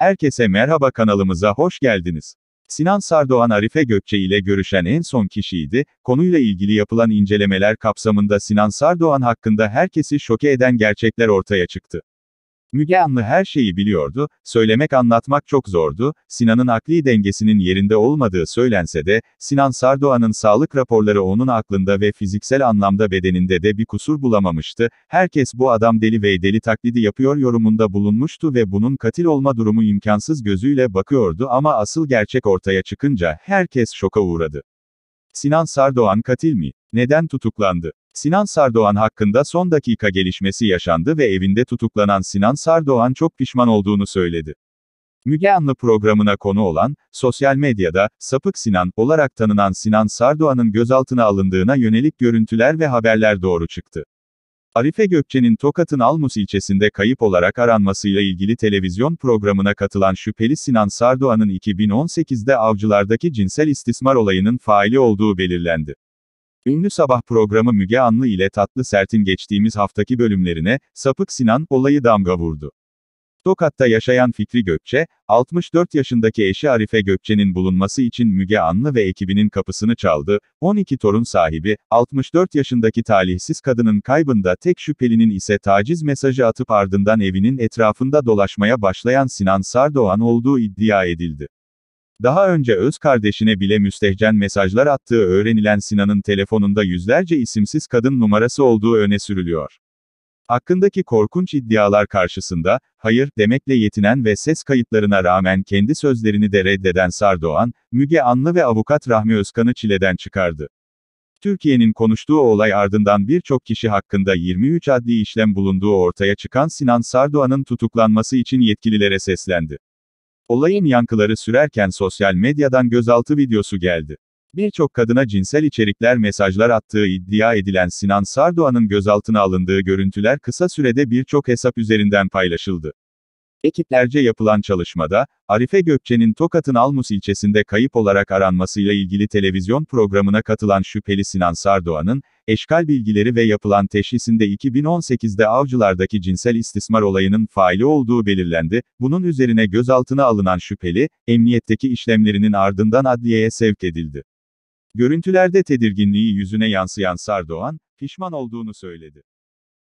Herkese merhaba kanalımıza hoş geldiniz. Sinan Sardoğan Arife Gökçe ile görüşen en son kişiydi, konuyla ilgili yapılan incelemeler kapsamında Sinan Sardoğan hakkında herkesi şoke eden gerçekler ortaya çıktı. Müge Anlı her şeyi biliyordu, söylemek anlatmak çok zordu, Sinan'ın akli dengesinin yerinde olmadığı söylense de, Sinan Sardoğan'ın sağlık raporları onun aklında ve fiziksel anlamda bedeninde de bir kusur bulamamıştı, herkes bu adam deli ve deli taklidi yapıyor yorumunda bulunmuştu ve bunun katil olma durumu imkansız gözüyle bakıyordu ama asıl gerçek ortaya çıkınca herkes şoka uğradı. Sinan Sardoğan katil mi? Neden tutuklandı? Sinan Sardoğan hakkında son dakika gelişmesi yaşandı ve evinde tutuklanan Sinan Sardoğan çok pişman olduğunu söyledi. Müge Anlı programına konu olan, sosyal medyada, Sapık Sinan olarak tanınan Sinan Sardoğan'ın gözaltına alındığına yönelik görüntüler ve haberler doğru çıktı. Arife Gökçe'nin Tokat'ın Almus ilçesinde kayıp olarak aranmasıyla ilgili televizyon programına katılan şüpheli Sinan Sardoğan'ın 2018'de avcılardaki cinsel istismar olayının faili olduğu belirlendi. Ünlü sabah programı Müge Anlı ile Tatlı Sert'in geçtiğimiz haftaki bölümlerine, Sapık Sinan, olayı damga vurdu. Tokat'ta yaşayan Fikri Gökçe, 64 yaşındaki eşi Arife Gökçe'nin bulunması için Müge Anlı ve ekibinin kapısını çaldı, 12 torun sahibi, 64 yaşındaki talihsiz kadının kaybında tek şüphelinin ise taciz mesajı atıp ardından evinin etrafında dolaşmaya başlayan Sinan Sardoğan olduğu iddia edildi. Daha önce öz kardeşine bile müstehcen mesajlar attığı öğrenilen Sinan'ın telefonunda yüzlerce isimsiz kadın numarası olduğu öne sürülüyor. Hakkındaki korkunç iddialar karşısında, hayır demekle yetinen ve ses kayıtlarına rağmen kendi sözlerini de reddeden Sardoğan, Müge Anlı ve avukat Rahmi Özkan'ı çileden çıkardı. Türkiye'nin konuştuğu olay ardından birçok kişi hakkında 23 adli işlem bulunduğu ortaya çıkan Sinan Sardoğan'ın tutuklanması için yetkililere seslendi. Olayın yankıları sürerken sosyal medyadan gözaltı videosu geldi. Birçok kadına cinsel içerikler mesajlar attığı iddia edilen Sinan Sardoğan'ın gözaltına alındığı görüntüler kısa sürede birçok hesap üzerinden paylaşıldı. Ekiplerce yapılan çalışmada, Arife Gökçe'nin Tokat'ın Almus ilçesinde kayıp olarak aranmasıyla ilgili televizyon programına katılan şüpheli Sinan Sardoğan'ın, eşkal bilgileri ve yapılan teşhisinde 2018'de avcılardaki cinsel istismar olayının faili olduğu belirlendi, bunun üzerine gözaltına alınan şüpheli, emniyetteki işlemlerinin ardından adliyeye sevk edildi. Görüntülerde tedirginliği yüzüne yansıyan Sardoğan, pişman olduğunu söyledi.